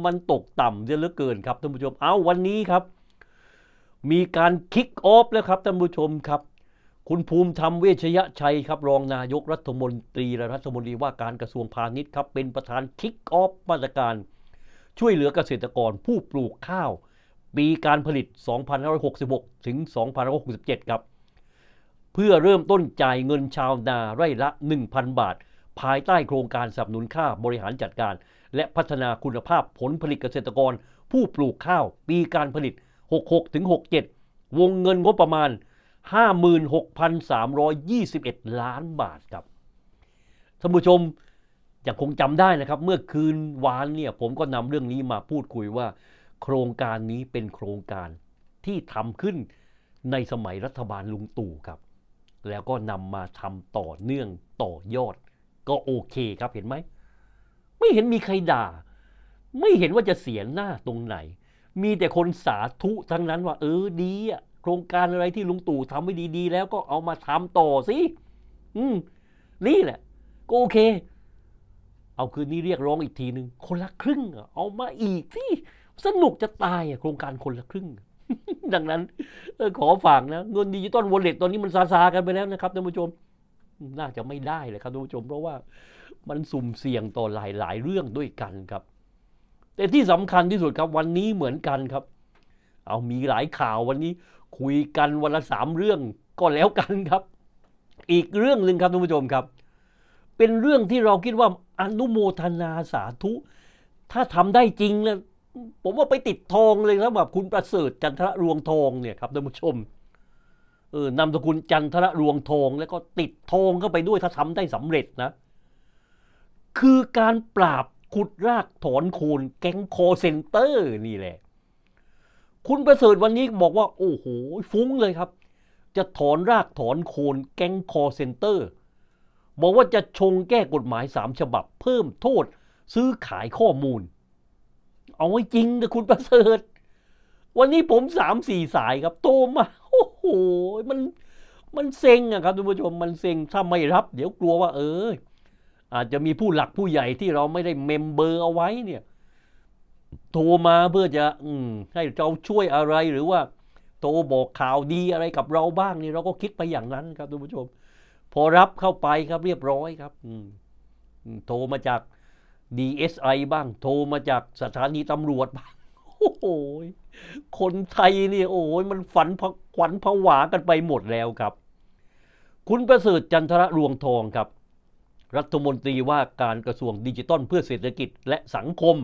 มันตกต่ำเยอะเหลือเกินครับท่านผู้ชมเอาวันนี้ครับมีการคิกออฟแล้วครับท่านผู้ชมครับ คุณภูมิธรรมเวชยชัยครับรองนายกรัฐมนตรี และรัฐมนตรีว่าการกระทรวงพาณิชย์ครับ เป็นประธานคิกออฟมาตรการ ช่วยเหลือเกษตรกรผู้ปลูกข้าว ปีการผลิต 2566 ถึง 2567 ครับ เพื่อเริ่มต้นจ่ายเงินชาวนาไร่ละ 1,000 บาท ภายใต้โครงการสนับสนุนค่าบริหารจัดการ และพัฒนาคุณภาพผลผลิตเกษตรกร ผู้ปลูกข้าว ปีการผลิต66ถึง67วงเงินงบประมาณ 56,321 ล้านบาทครับท่านผู้ชมยังคงจำได้นะครับ เมื่อคืนวานเนี่ย ผมก็นำเรื่องนี้มาพูดคุยว่าโครงการนี้เป็นโครงการที่ทำขึ้นในสมัยรัฐบาลลุงตู่ครับ แล้วก็นำมาทำต่อเนื่องต่อยอด ก็โอเคครับเห็นไหม ไม่เห็นมีใครด่า ไม่เห็นว่าจะเสียหน้าตรงไหนมีแต่คนสาธุทั้งนั้นว่า เออ ดีอะโครงการอะไรที่ลุงตู่ทำไว้ดี ๆ แล้วก็เอามาทำต่อสิ อืมนี่แหละก็โอเค เอาคืนนี้เรียกร้องอีกทีหนึ่งคนละครึ่งเอามาอีกสิ สนุกจะตายอะโครงการคนละครึ่ง ดังนั้นขอฝากนะ เงินดิจิตอลวอลเล็ตตอนนี้มันซาซากันไปแล้วนะครับท่านผู้ชม น่าจะไม่ได้เลยครับท่านผู้ชมเพราะว่า มันสุ่มเสี่ยงต่อหลายๆเรื่องด้วยกันครับแต่ที่สำคัญที่สุดครับวันนี้เหมือนกันครับ เอามีหลายข่าววันนี้ คุยกันวันละสามเรื่องก็แล้วกันครับ อีกเรื่องหนึ่งครับท่านผู้ชมครับ เป็นเรื่องที่เราคิดว่าอนุโมทนาสาธุ ถ้าทำได้จริงนะผมว่าไปติดทองเลยสำหรับคุณประเสริฐจันทระรวงทองเนี่ยครับท่านผู้ชมเออนำสกุลจันทระรวงทอง แล้วก็ติดทองเข้าไปด้วยถ้าทำได้สำเร็จนะ คือการปราบขุดรากถอนคูนแก๊งโคเซนเตอร์ นี่แหละ คุณประเสริฐวันนี้บอกว่า โอ้โห ฟุ้งเลยครับ จะถอนรากถอนโคนแก๊งคอเซนเตอร์ บอกว่าจะชงแก้กฎหมายสามฉบับเพิ่มโทษซื้อขายข้อมูล เอาไว้จริงนะคุณประเสริฐวันนี้ผมสามสี่สายครับโตมาโอ้โหมันมันเซ็งอะครับทุกผู้ชมมันเซ็งถ้าไม่รับ เดี๋ยวกลัวว่าเอออาจจะมีผู้หลักผู้ใหญ่ที่เราไม่ได้เมมเบอร์ เอาไว้เนี่ย โทรมาเพื่อจะ อืให้เราช่วยอะไรหรือว่า โทรบอกข่าวดีอะไรกับเราบ้างนี่เราก็คิดไปอย่างนั้นครับท่านผู้ชม พอรับเข้าไปครับเรียบร้อยครับ อืโทรมาจาก DSI บ้าง โทรมาจากสถานีตำรวจบ้าง โอ้โหคนไทยนี่โอ้ยมันฝัน ขวัญผวากันไปหมดแล้วครับ คุณประเสริฐจันทระรวงทองครับรัฐมนตรีว่าการกระทรวงดิจิทัลเพื่อเศรษฐกิจและสังคม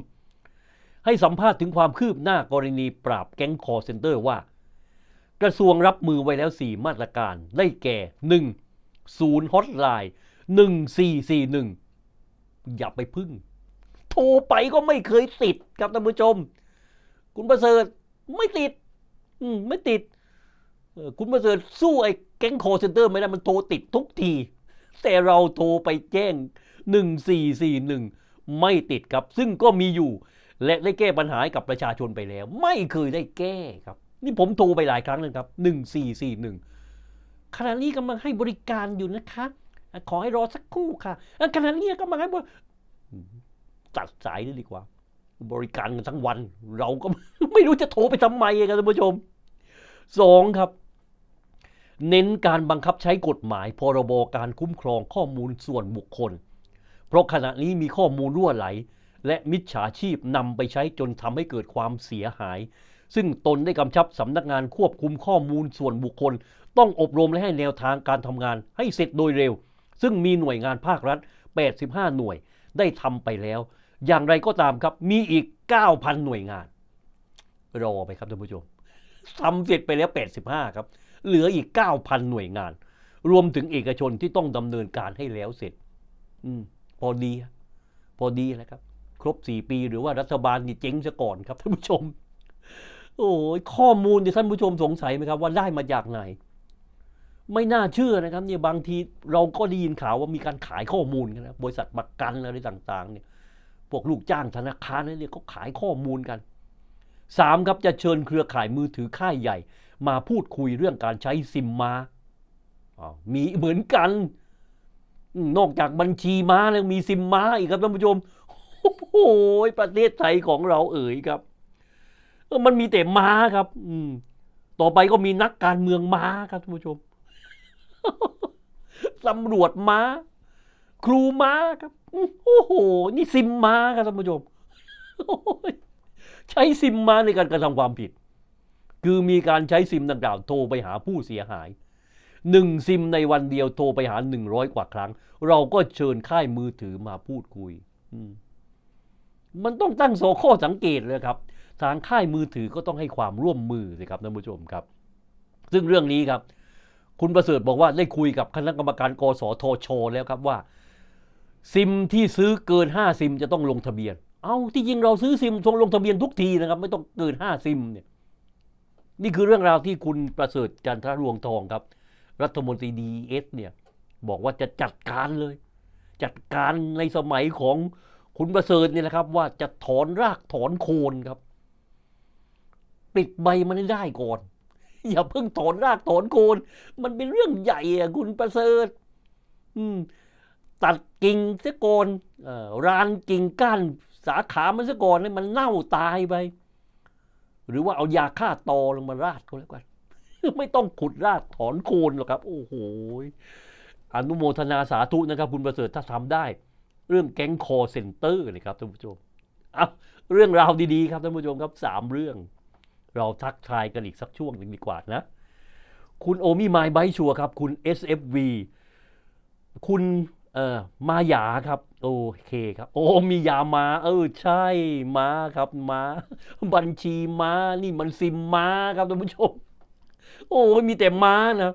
ให้สัมภาษณ์ถึงความคืบหน้ากรณี ปราบแก๊งคอร์เซนเตอร์ ว่า กระทรวงรับมือไว้แล้ว 4 มาตรการ ได้แก่ 1. ศูนย์ฮอตไลน์1441 อย่าไปพึ่ง โทรไปก็ไม่เคยติดครับท่านผู้ชม คุณประเสริฐไม่ติดไม่ติด คุณประเสริฐสู้ไอ้แก๊งคอร์เซนเตอร์ไม่ได้มันโทรติดทุกทีแต่เราโทรไปแจ้ง1441ไม่ติดครับ ซึ่งก็มีอยู่ และได้แก้ปัญหากับประชาชนไปแล้ว ไม่เคยได้แก้ครับ นี่ผมโทรไปหลายครั้งนลครับ 1441ขณะนี้กำลังให้บริการอยู่นะคะขอให้รอสักครู่ค่ะขณะนี้กำลังให้บริตัดสายดีกว่า บริการกันทั้งวัน เราก็ไม่รู้จะโทรไปทำไมกันท่านผู้ชมสองครับเน้นการบังคับใช้กฎหมาย พรบการคุ้มครองข้อมูลส่วนบุคคล เพราะขณะนี้มีข้อมูลรั่วไหล และมิจฉาชีพนำไปใช้จนทำให้เกิดความเสียหาย ซึ่งตนได้กำชับสำนักงานควบคุมข้อมูลส่วนบุคคล ต้องอบรมและให้แนวทางการทำงานให้เสร็จโดยเร็ว ซึ่งมีหน่วยงานภาครัฐ 85 หน่วยได้ทำไปแล้ว อย่างไรก็ตามครับมีอีก 9,000 หน่วยงานรอไปครับท่านผู้ชมทำเสร็จไปแล้ว 85 ครับเหลืออีก 9,000 หน่วยงาน รวมถึงเอกชนที่ต้องดำเนินการให้แล้วเสร็จ อืม พอดีพอดีแล้วครับ ครบ 4 ปีหรือว่ารัฐบาลนี่เจ๊งซะก่อนครับ ท่านผู้ชม โอ้ย ข้อมูลที่ท่านผู้ชมสงสัยไหมครับ ว่าได้มาจากไหนไม่น่าเชื่อนะครับเนี่ยบางทีเราก็ได้ยินข่าวว่ามีการขายข้อมูลกันนะบริษัทประกัน อะไรต่างๆ เนี่ยพวกลูกจ้างธนาคารนั่นเรียก็ขาขายข้อมูลกันสามครับจะเชิญเครือข่ายมือถือค่ายใหญ่มาพูดคุยเรื่องการใช้ซิมมามีเหมือนกัน นอกจากบัญชีม้าแล้วมีซิมม้า อีกครับท่านผู้ชมโอ้โหประเทศไทยของเรา เอ๋ยครับ มันมีแต่ม้าครับ อืมต่อไปก็มีนักการเมืองม้าครับท่านผู้ชมตำรวจม้า ครูม้าครับโอ้โห นี่ซิมม้าครับท่านผู้ชม ใช้ซิมม้าในการกระทำความผิดคือมีการใช้ซิมดังกล่าวโทรไปหาผู้เสียหาย หนึ่งซิมในวันเดียวโทรไปหาหนึ่งร้อยกว่าครั้ง เราก็เชิญค่ายมือถือมาพูดคุยมันต้องตั้งโซข้อสังเกตเลยครับทางค่ายมือถือก็ต้องให้ความร่วมมือสิครับท่านผู้ชมครับ ซึ่งเรื่องนี้ครับ คุณประเสริฐบอกว่าได้คุยกับคณะกรรมการกสทช แล้วครับว่า ซิมที่ซื้อเกินห้าซิมจะต้องลงทะเบียน เอา้าที่จริงเราซื้อซิมทงลงทะเบียนทุกทีนะครับไม่ต้องเกินห้าซิมเนี่ยนี่คือเรื่องราวที่คุณประเสริฐจันทรรวงทองครับ รัฐมนตรีดีเอสเนี่ยบอกว่าจะจัดการเลย จัดการในสมัยของคุณประเสริฐเนี่ยนะครับ ว่าจะถอนรากถอนโคนครับปิดใบมันได้ก่อน อย่าเพิ่งถอนรากถอนโคน มันเป็นเรื่องใหญ่อะคุณประเสริฐตัดกิ่งซะก่อนรานกิ่งก้านสาขามันซะก่อนเลยมันเน่าตายไปหรือว่าเอายาฆ่าตอลงมาราดก็แล้วกันไม่ต้องขุดราดถอนโคนหรอกครับ โอ้โหอนุโมทนาสาธุนะครับคุณประเสริฐถ้าทำได้ เรื่องแก๊งคอเซ็นเตอร์นะครับ ท่านผู้ชมเอาเรื่องราวดีๆครับ ท่านผู้ชมครับสามเรื่อง เราทักทายกันอีกสักช่วงหนึ่งดีกว่านะ คุณโอมิมายไบชัวครับ คุณ SFV คุณมาหยาครับโอเคครับ โอ้มียามา เออ ใช่มาครับมาบัญชีมานี่มันซิมมาครับท่านผู้ชม โอ้มีแต่ม้านะ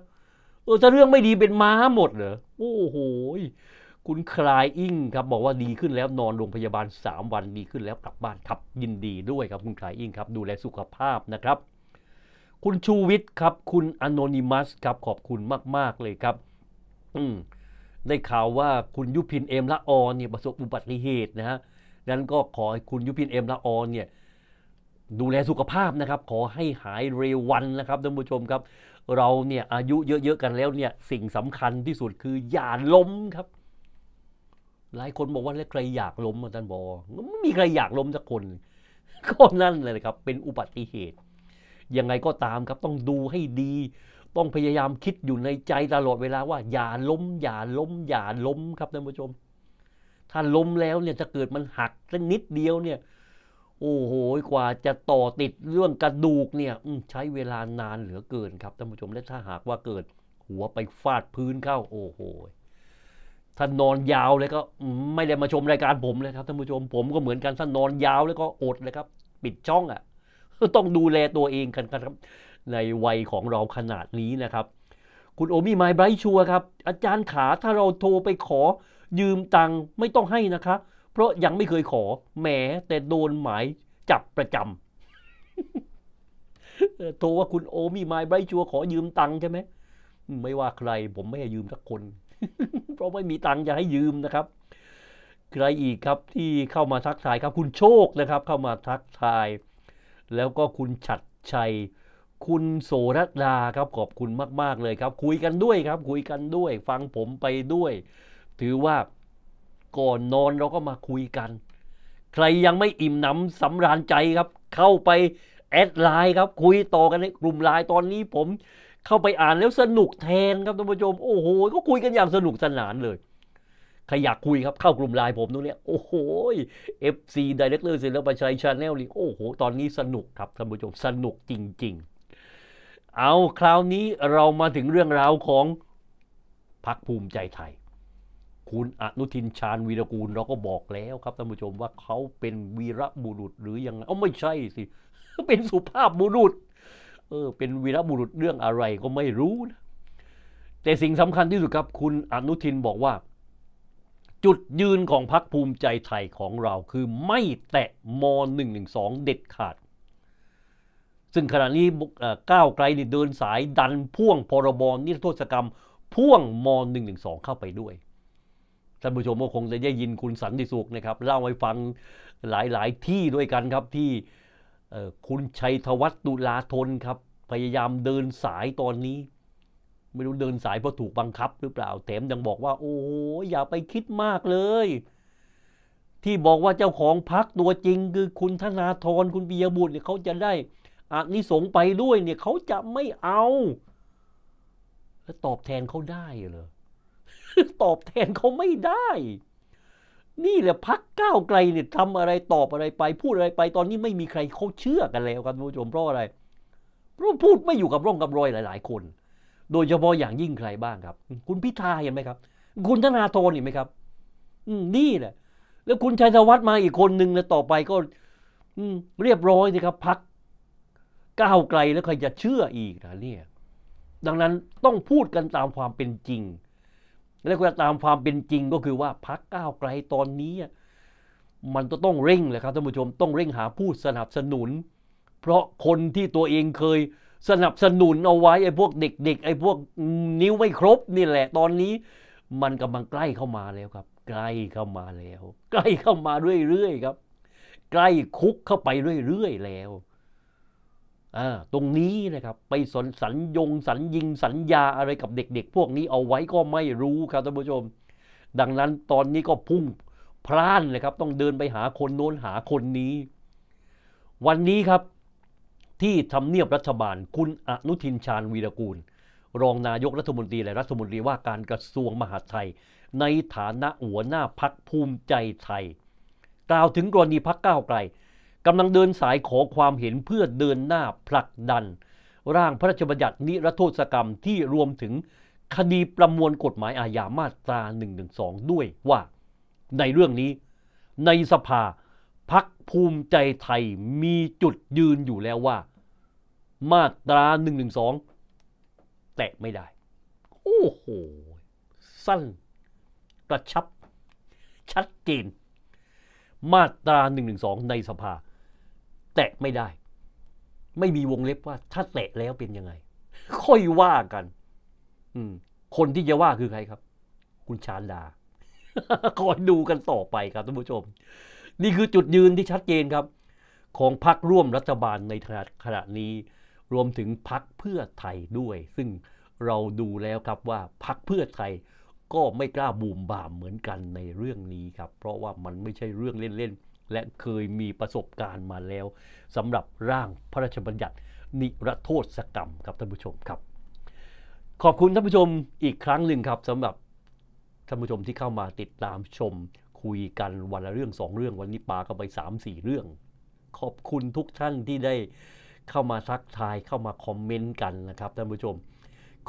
โอ้ถ้าเรื่องไม่ดีเป็นม้าหมดเหรอ โอ้โห คุณคลายอิงครับ บอกว่าดีขึ้นแล้วนอนโรงพยาบาล 3 วันดีขึ้นแล้วกลับบ้านครับ ยินดีด้วยครับคุณคลายอิงครับ ดูแลสุขภาพนะครับ คุณชูวิทย์ครับคุณอนอนิมัสครับขอบคุณมาก ๆ เลยครับ อืมได้ข่าวว่าคุณยุพินเอ็มละออนเนี่ยประสบอุบัติเหตุนะฮะนั้นก็ขอให้คุณยุพินเอ็มละออนเนี่ยดูแลสุขภาพนะครับ ขอให้หายเร็ววันนะครับท่านผู้ชมครับ เราเนี่ยอายุเยอะ ๆ กันแล้วเนี่ย สิ่งสำคัญที่สุดคือ อย่าล้มครับ หลายคนบอกว่าแล้วใครอยากล้มอาจารย์บอไม่มีใครอยากล้มสักคนก็นั่นเลยครับ เป็นอุบัติเหตุ ยังไงก็ตามครับต้องดูให้ดีต้องพยายามคิดอยู่ในใจตลอดเวลาว่าอย่าล้มอย่าล้มอย่าล้มครับท่านผู้ชม ถ้าล้มแล้วเนี่ยจะเกิดมันหักสักนิดเดียวเนี่ย โอ้โหกว่าจะต่อติดเรื่องกระดูกเนี่ยใช้เวลานานเหลือเกินครับท่านผู้ชมและถ้าหากว่าเกิดหัวไปฟาดพื้นเข้าโอ้โหท่านนอนยาวเลยก็ไม่ได้มาชมรายการผมเลยครับท่านผู้ชมผมก็เหมือนกันท่านนอนยาวแล้วก็อดเลยครับ ปิดช่องอะ่ะต้องดูแลตัวเองกันครับในวัยของเราขนาดนี้นะครับ คุณโอมีไมไบรชัวครับ อาจารย์ขา ถ้าเราโทรไปขอ ยืมตังค์ไม่ต้องให้นะคะเพราะยังไม่เคยขอแหมแต่โดนหมายจับประจำโทรว่าคุณโอมีไมไบรชัวขอยืมตังค์ใช่ไหม ไม่ว่าใครผมไม่ให้ยืมสักคน เพราะไม่มีตังค์จะให้ยืมนะครับ ใครอีกครับที่เข้ามาทักทายครับ คุณโชคนะครับ เข้ามาทักทาย แล้วก็คุณฉัดชัยคุณโสรัตดาครับขอบคุณมาก ๆเลยครับ คุยกันด้วยครับ คุยกันด้วย ฟังผมไปด้วย ถือว่าก่อนนอนเราก็มาคุยกัน ใครยังไม่อิ่มหนำสำราญใจครับ เข้าไปแอดไลน์ครับ คุยต่อกันในกลุ่มไลน์ตอนนี้ผม เข้าไปอ่านแล้วสนุกแทนครับท่านผู้ชมโอ้โหก็คุยกันอย่างสนุกสนานเลยใครอยากคุยครับเข้ากลุ่มไลน์ผมตรงนี้โอ้โห FC Director ศิลปชัยชาแนลนี่โอ้โหตอนนี้สนุกครับท่านผู้ชมสนุกจริง ๆเอาคราวนี้เรามาถึงเรื่องราวของพรรคภูมิใจไทย คุณอนุทินชาญวีรกูลเราก็บอกแล้วครับท่านผู้ชมว่าเขาเป็นวีรบุรุษหรือยังไงเอาไม่ใช่สิ เป็นสุภาพบุรุษ เออเป็นวีรบุรุษเรื่องอะไรก็ไม่รู้นะแต่สิ่งสำคัญที่สุดครับคุณอนุทินบอกว่า จุดยืนของพรรคภูมิใจไทยของเราคือไม่แตะม .112 เด็ดขาดซึ่งขณะนี้ก้าวไกลเดินสายดันพ่วงพรบนิรโทษกรรมพ่วงม .112 เข้าไปด้วยท่านผู้ชมก็คงจะได้ยินคุณสันติสุขนะครับ เล่าให้ฟังหลายๆ ที่ด้วยกันครับที่คุณชัยธวัฒน์ตุลาธนครับ พยายามเดินสายตอนนี้ ไม่รู้เดินสายเพราะถูกบังคับหรือเปล่าแถมยังบอกว่า โอ้อย่าไปคิดมากเลย ที่บอกว่าเจ้าของพักตัวจริง คือคุณธนาธรคุณปิยบุตรเนี่ยเขาจะได้อานิสงไปด้วยเนี่ยเขาจะไม่เอา แล้วตอบแทนเขาได้เหรอตอบแทนเขาไม่ได้ นี่แหละพักก้าวไกลเนี่ยทำอะไรตอบอะไรไป พูดอะไรไปตอนนี้ไม่มีใครเขาเชื่อกันแล้วครับผู้ชมเพราะอะไรเพราะพูดไม่อยู่กับร่องกับรอยหลาย ๆ คนโดยเฉพาะอย่างยิ่งใครบ้างครับ คุณพิธาเห็นไหมครับคุณธนาธรเห็นไหมครับนี่แหละ แล้วคุณชัยธวัฒน์มาอีกคนหนึ่งแล้วต่อไปก็เรียบร้อยสิครับพักก้าวไกลแล้วใครจะเชื่ออีกนะเนี่ยดังนั้นต้องพูดกันตามความเป็นจริง และก็ตามความเป็นจริงก็คือว่าพักก้าวไกลตอนนี้ มันจะต้องเร่งเลยครับท่านผู้ชมต้องเร่งหาผู้สนับสนุน เพราะคนที่ตัวเองเคยสนับสนุนเอาไว้ไอ้พวกเด็กๆไอ้พวกนิ้วไม่ครบนี่แหละ ตอนนี้มันกำลังใกล้เข้ามาแล้วครับใกล้เข้ามาแล้ว ใกล้เข้ามาเรื่อยๆครับ ใกล้คุกเข้าไปเรื่อยๆ แล้วตรงนี้นะครับไปสนสัญญงสัญญิงสัญญาอะไรกับเด็กๆ พวกนี้เอาไว้ก็ไม่รู้ครับท่านผู้ชม ดังนั้นตอนนี้ก็พุ่งพล่านเลยครับต้องเดินไปหาคน โน้นหาคนนี้ วันนี้ครับที่ทำเนียบรัฐบาล คุณอนุทินชาญวีรกูล รองนายกรัฐมนตรีและรัฐมนตรีว่าการกระทรวงมหาดไทยในฐานะหัวหน้าพักภูมิใจไทย กล่าวถึงกรณีพักก้าวไกลกำลังเดินสายขอความเห็นเพื่อเดินหน้าผลักดัน ร่างพระราชบัญญัตินิรโทษกรรมที่รวมถึงคดีประมวลกฎหมายอาญามาตรา 112 ด้วยว่า ในเรื่องนี้ ในสภาพักภูมิใจไทยมีจุดยืนอยู่แล้วว่า มาตรา 112 แตะไม่ได้ โอ้โห สั้น กระชับ ชัดเจน มาตรา 112 ในสภาแตะไม่ได้ไม่มีวงเล็บว่าถ้าแตะแล้วเป็นยังไง ค่อยว่ากัน อืม คนที่จะว่าคือใครครับ คุณชานดาคอยดูกันต่อไปครับท่านผู้ชม นี่คือจุดยืนที่ชัดเจนครับ ของพรรคร่วมรัฐบาลในขณะนี้ รวมถึงพรรคเพื่อไทยด้วย ซึ่งเราดูแล้วครับว่าพรรคเพื่อไทย ก็ไม่กล้าบูมบ่ามเหมือนกันในเรื่องนี้ครับ เพราะว่ามันไม่ใช่เรื่องเล่นๆและเคยมีประสบการณ์มาแล้วสำหรับร่างพระราชบัญญัตินิรโทษกรรมครับท่านผู้ชมครับ ขอบคุณท่านผู้ชมอีกครั้งหนึ่งครับสำหรับท่านผู้ชมที่เข้ามาติดตามชม คุยกันวันละเรื่อง 2 เรื่องวันนี้ปาก็ไป 3-4 เรื่อง ขอบคุณทุกท่านที่ได้เข้ามาทักทายเข้ามาคอมเมนต์กันนะครับท่านผู้ชม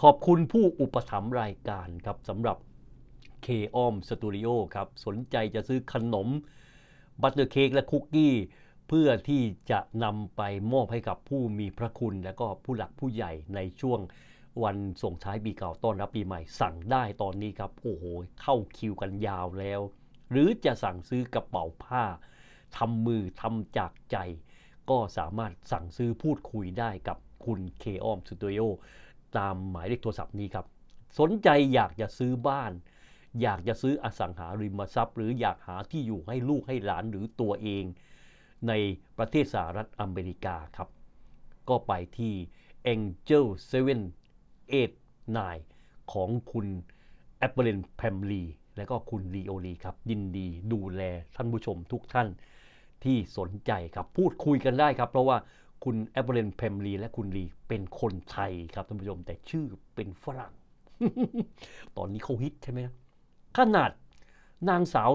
ขอบคุณผู้อุปถัมภ์รายการครับสำหรับเคออมสตูดิโอครับสนใจจะซื้อขนมบัตเตอร์เค้กและคุกกี้เพื่อที่จะนำไปมอบให้กับผู้มีพระคุณ และก็ผู้หลักผู้ใหญ่ในช่วงวันส่งท้ายปีเก่าต้อนรับปีใหม่ สั่งได้ตอนนี้ครับ โอ้โห เข้าคิวกันยาวแล้ว หรือจะสั่งซื้อกระเป๋าผ้าทำมือทำจากใจ ก็สามารถสั่งซื้อพูดคุยได้กับคุณเคออมสตูดิโอตามหมายเลขโทรศัพท์นี้ครับ สนใจอยากจะซื้อบ้านอยากจะซื้ออสังหาริมทรัพย์ หรืออยากหาที่อยู่ให้ลูกให้หลานหรือตัวเอง ในประเทศสหรัฐอเมริกาครับ ก็ไปที่ Angel 789ของคุณแอปเปิลแพมลีและก็คุณลีโอลีครับยินดีดูแลท่านผู้ชมทุกท่าน ที่สนใจครับพูดคุยกันได้ครับ เพราะว่าคุณแอปเปิลแพมลีและคุณลีเป็นคนไทยครับท่านผู้ชม แต่ชื่อเป็นฝรั่ง ตอนนี้เขาฮิตใช่ไหมับขนาดนางสาว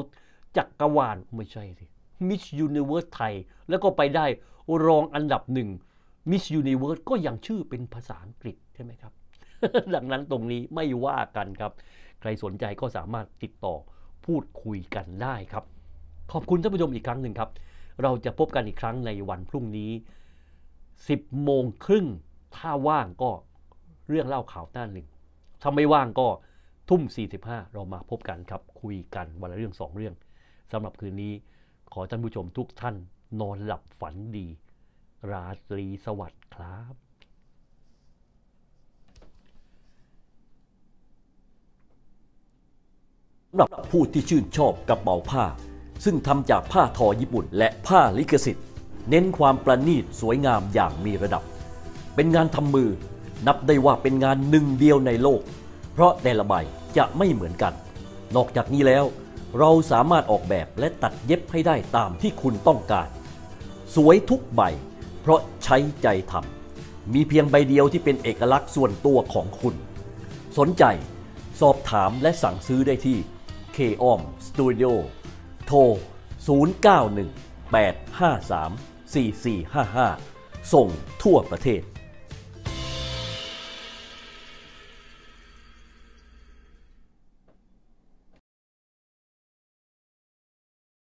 จักกรวาลไม่ใช่สิมิสยูนิเวิร์สไทย แล้วก็ไปได้รองอันดับหนึ่งมิสยูนิเวิร์สก็ยังชื่อเป็นภาษาอังกฤษ ใช่ไหมครับดังนั้นตรงนี้ไม่ว่ากันครับ ใครสนใจก็สามารถติดต่อพูดคุยกันได้ครับ ขอบคุณท่านผู้ชมอีกครั้งหนึ่งครับ เราจะพบกันอีกครั้งในวันพรุ่งนี้ 10 โมงครึ่งถ้าว่างก็เรื่องเล่าข่าวหน้าหนึ่งถ้าไม่ว่างก็ทุ่ม45 เรามาพบกันครับคุยกันวันละเรื่อง 2 เรื่องสำหรับคืนนี้ขอท่านผู้ชมทุกท่านนอนหลับฝันดี ราตรีสวัสดิ์ครับสำหรับผู้ที่ชื่นชอบกระเป๋าผ้า ซึ่งทำจากผ้าทอญี่ปุ่นและผ้าลิขสิทธิ์เน้นความประณีตสวยงามอย่างมีระดับ เป็นงานทำมือนับได้ว่าเป็นงานหนึ่งเดียวในโลกเพราะแต่ละใบจะไม่เหมือนกัน นอกจากนี้แล้วเราสามารถออกแบบและตัดเย็บให้ได้ตามที่คุณต้องการ สวยทุกใบเพราะใช้ใจทำมีเพียงใบเดียวที่เป็นเอกลักษณ์ส่วนตัวของคุณ สนใจสอบถามและสั่งซื้อได้ที่ k o m Studio โทร 0918534455 ส่งทั่วประเทศ